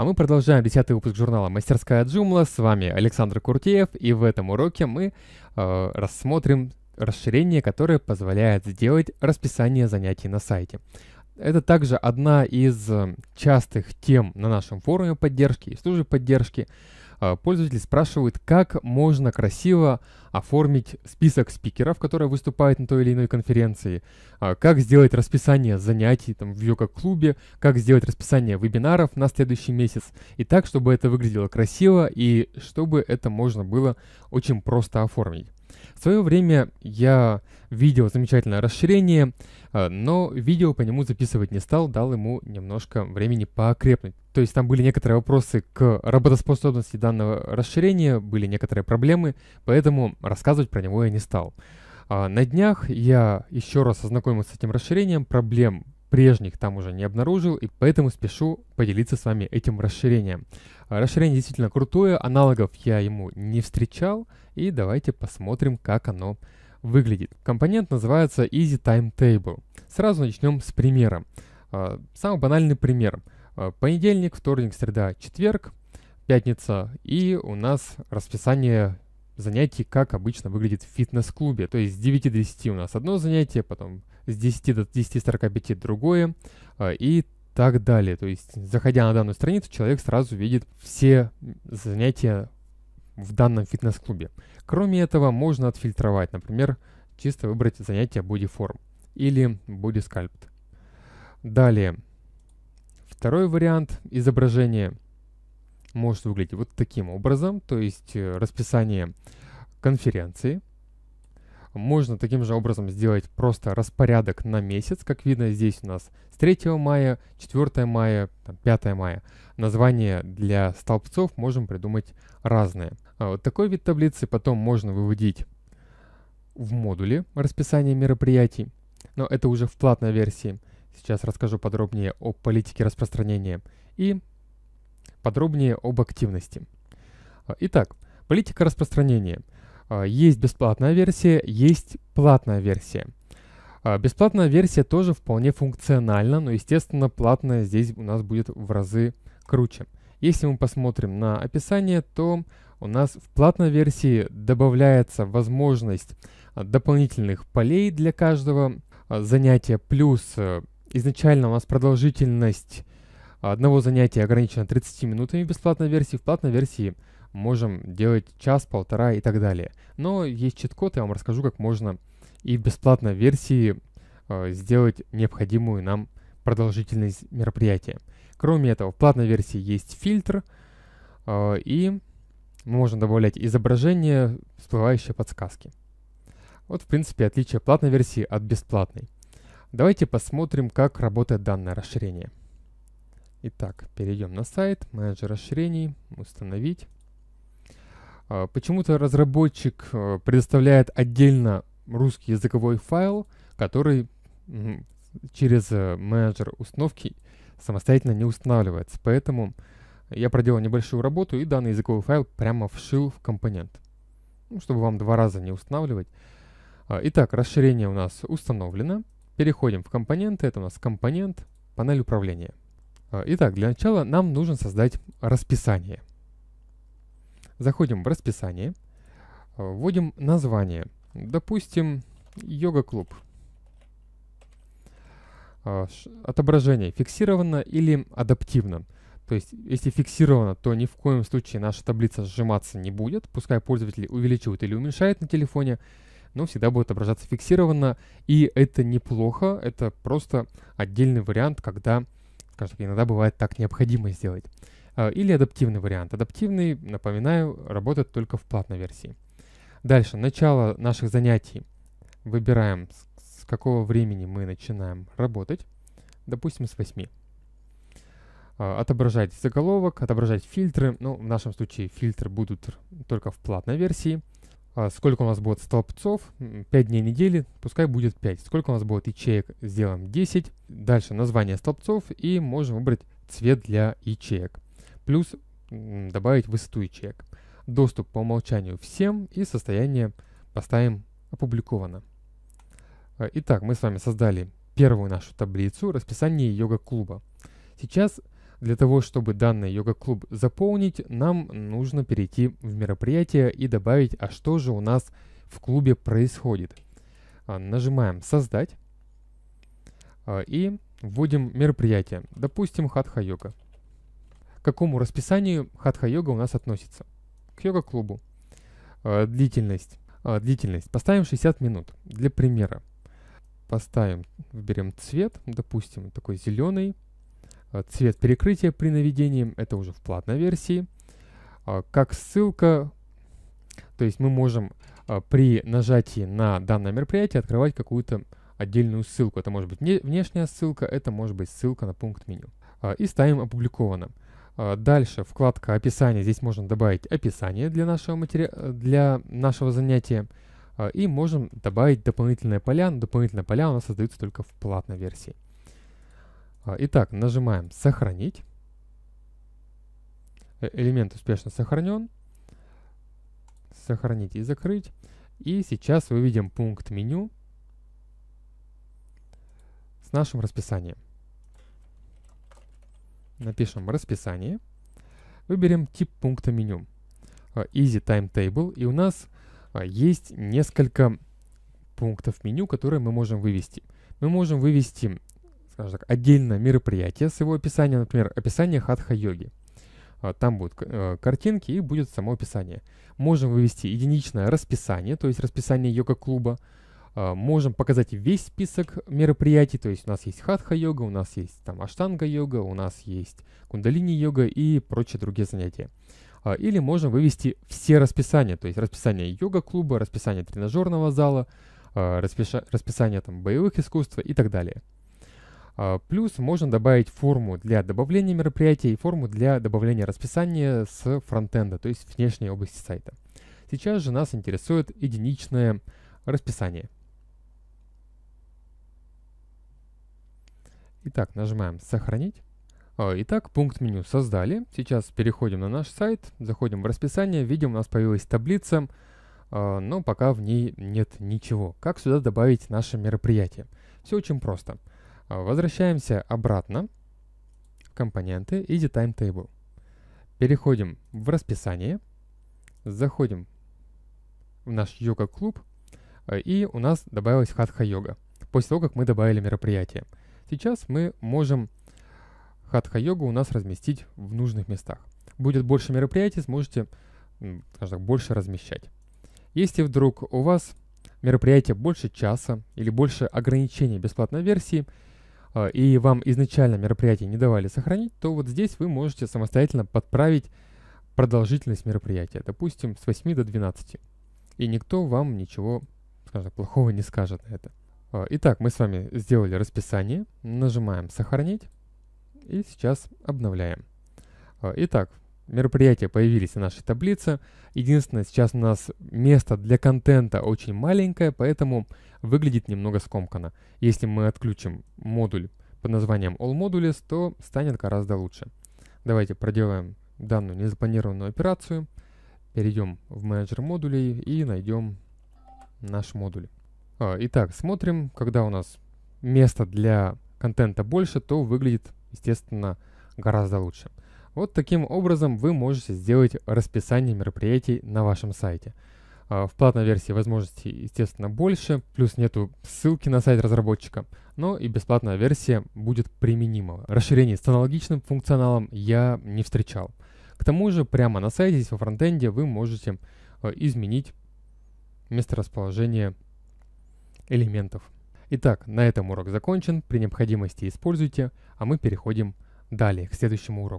А мы продолжаем 10 выпуск журнала «Мастерская Джумла». С вами Александр Куртеев, и в этом уроке мы э, рассмотрим расширение, которое позволяет сделать расписание занятий на сайте. Это также одна из э, частых тем на нашем форуме поддержки и службе поддержки. Э, Пользователи спрашивают, как можно красиво оформить список спикеров, которые выступают на той или иной конференции, э, как сделать расписание занятий там, в йога-клубе, как сделать расписание вебинаров на следующий месяц, и так, чтобы это выглядело красиво, и чтобы это можно было очень просто оформить. В свое время я видел замечательное расширение, э, но видео по нему записывать не стал, дал ему немножко времени покрепнуть. То есть там были некоторые вопросы к работоспособности данного расширения, были некоторые проблемы, поэтому рассказывать про него я не стал. А на днях я еще раз ознакомился с этим расширением, проблем прежних там уже не обнаружил, и поэтому спешу поделиться с вами этим расширением. А, расширение действительно крутое, аналогов я ему не встречал, и давайте посмотрим, как оно выглядит. Компонент называется Easy Timetable. Сразу начнем с примера. А, самый банальный пример. А, понедельник, вторник, среда, четверг, пятница, и у нас расписание занятий, как обычно выглядит в фитнес-клубе. То есть с 9 до 10 у нас одно занятие, потом с 10 до 10.45 другое а, и так далее. То есть, заходя на данную страницу, человек сразу видит все занятия в данном фитнес-клубе. Кроме этого, можно отфильтровать, например, чисто выбрать занятие бодиформ или Body Sculpt. Далее, второй вариант изображения может выглядеть вот таким образом, то есть э, расписание конференции, можно таким же образом сделать просто распорядок на месяц, как видно здесь у нас с 3 мая, 4 мая, 5 мая. Названия для столбцов можем придумать разные. А вот такой вид таблицы потом можно выводить в модуле расписания мероприятий, но это уже в платной версии. Сейчас расскажу подробнее о политике распространения и подробнее об активности. Итак, политика распространения. А, есть бесплатная версия, есть платная версия. А, бесплатная версия тоже вполне функциональна, но, естественно, платная здесь у нас будет в разы круче. Если мы посмотрим на описание, то у нас в платной версии добавляется возможность а, дополнительных полей для каждого занятия, плюс э, изначально у нас продолжительность одного занятия ограничена 30 минутами в бесплатной версии, в платной версии можем делать час-полтора и так далее. Но есть чит-код, я вам расскажу, как можно и в бесплатной версии э, сделать необходимую нам продолжительность мероприятия. Кроме этого, в платной версии есть фильтр, э, и мы можем добавлять изображение, всплывающие подсказки. Вот, в принципе, отличие платной версии от бесплатной. Давайте посмотрим, как работает данное расширение. Итак, перейдем на сайт, менеджер расширений, установить. А, почему-то разработчик э, предоставляет отдельно русский языковой файл, который через э, менеджер установки самостоятельно не устанавливается. Поэтому я проделал небольшую работу и данный языковой файл прямо вшил в компонент, ну, чтобы вам два раза не устанавливать. А, итак, расширение у нас установлено. Переходим в компоненты. Это у нас компонент, панель управления. А, итак, для начала нам нужно создать расписание. Заходим в расписание, э, вводим название. Допустим, йога-клуб. Э, отображение фиксировано или адаптивно. То есть, если фиксировано, то ни в коем случае наша таблица сжиматься не будет. Пускай пользователи увеличивают или уменьшают на телефоне, но всегда будет отображаться фиксированно. И это неплохо, это просто отдельный вариант, когда, скажем так, иногда бывает так необходимо сделать. А, или адаптивный вариант. Адаптивный, напоминаю, работает только в платной версии. Дальше, начало наших занятий. Выбираем, с какого времени мы начинаем работать. Допустим, с 8. А, отображать заголовок, отображать фильтры. Ну, в нашем случае фильтры будут только в платной версии. А, сколько у нас будет столбцов? 5 дней недели, пускай будет 5. Сколько у нас будет ячеек? Сделаем 10. Дальше название столбцов и можем выбрать цвет для ячеек плюс добавить высоту ячеек. Доступ по умолчанию всем и состояние поставим опубликовано. Э, итак, мы с вами создали первую нашу таблицу расписание йога-клуба. Сейчас для того, чтобы данный йога-клуб заполнить, нам нужно перейти в мероприятие и добавить, а что же у нас в клубе происходит. Э, нажимаем «Создать» э, и вводим мероприятие. Допустим, хатха-йога. К какому расписанию хатха-йога у нас относится? К йога-клубу. Э, длительность. Э, длительность. Поставим 60 минут. Для примера. Поставим, выберем цвет, допустим, такой зеленый. Э, цвет перекрытия при наведении, это уже в платной версии. Как ссылка, то есть мы можем при нажатии на данное мероприятие открывать какую-то отдельную ссылку. Это может быть внешняя ссылка, это может быть ссылка на пункт меню. И ставим опубликовано. А, дальше вкладка «Описание». Здесь можно добавить описание для нашего, матери... для нашего занятия. А, и можем добавить дополнительные поля. дополнительные поля у нас создаются только в платной версии. А, итак, нажимаем «Сохранить». Э, элемент успешно сохранен. Сохранить и закрыть. И сейчас видим пункт меню с нашим расписанием напишем расписание, выберем тип пункта меню э, Easy Timetable, и у нас э, есть несколько пунктов меню, которые мы можем вывести. Мы можем вывести, скажем так, отдельное мероприятие с его описанием, например, описание хатха-йоги. Э, там будут картинки и будет само описание. Можем вывести единичное расписание, то есть расписание йога-клуба, Э, можем показать весь список мероприятий, то есть у нас есть хатха-йога, у нас есть там аштанга-йога, у нас есть кундалини-йога и прочие другие занятия. А, или можем вывести все расписания, то есть расписание йога-клуба, расписание тренажерного зала, а, расписание там боевых искусств и так далее. А, плюс можно добавить форму для добавления мероприятий и форму для добавления расписания с фронтенда, то есть внешней области сайта. Сейчас же нас интересует единичное расписание – Итак, нажимаем «Сохранить». А, итак, пункт меню создали. Сейчас переходим на наш сайт, заходим в расписание, видим, у нас появилась таблица, а, но пока в ней нет ничего. Как сюда добавить наше мероприятие? Все очень просто. А, возвращаемся обратно в компоненты и Timetable. Переходим в расписание, заходим в наш йога-клуб, и у нас добавилась хатха-йога, после того, как мы добавили мероприятие. Сейчас мы можем хатха-йогу у нас разместить в нужных местах. Будет больше мероприятий, сможете так, больше размещать. Если вдруг у вас мероприятие больше часа или больше ограничений бесплатной версии, а, и вам изначально мероприятие не давали сохранить, то вот здесь вы можете самостоятельно подправить продолжительность мероприятия, допустим, с 8 до 12. И никто вам ничего, скажем так, плохого не скажет на это. А, итак, мы с вами сделали расписание, нажимаем «Сохранить» и сейчас обновляем. А, итак, мероприятия появились в нашей таблице. Единственное, сейчас у нас место для контента очень маленькое, поэтому выглядит немного скомканно. Если мы отключим модуль под названием All Modules, то станет гораздо лучше. Давайте проделаем данную незапланированную операцию. Перейдем в менеджер модулей и найдем наш модуль. А, итак, смотрим, когда у нас места для контента больше, то выглядит, естественно, гораздо лучше. Вот таким образом вы можете сделать расписание мероприятий на вашем сайте. А, в платной версии возможностей, естественно, больше, плюс нету ссылки на сайт разработчика, но и бесплатная версия будет применима. Расширение с аналогичным функционалом я не встречал. К тому же, прямо на сайте, здесь во фронтенде, вы можете а, изменить месторасположение элементов. Итак, на этом урок закончен. При необходимости используйте, а мы переходим далее к следующему уроку.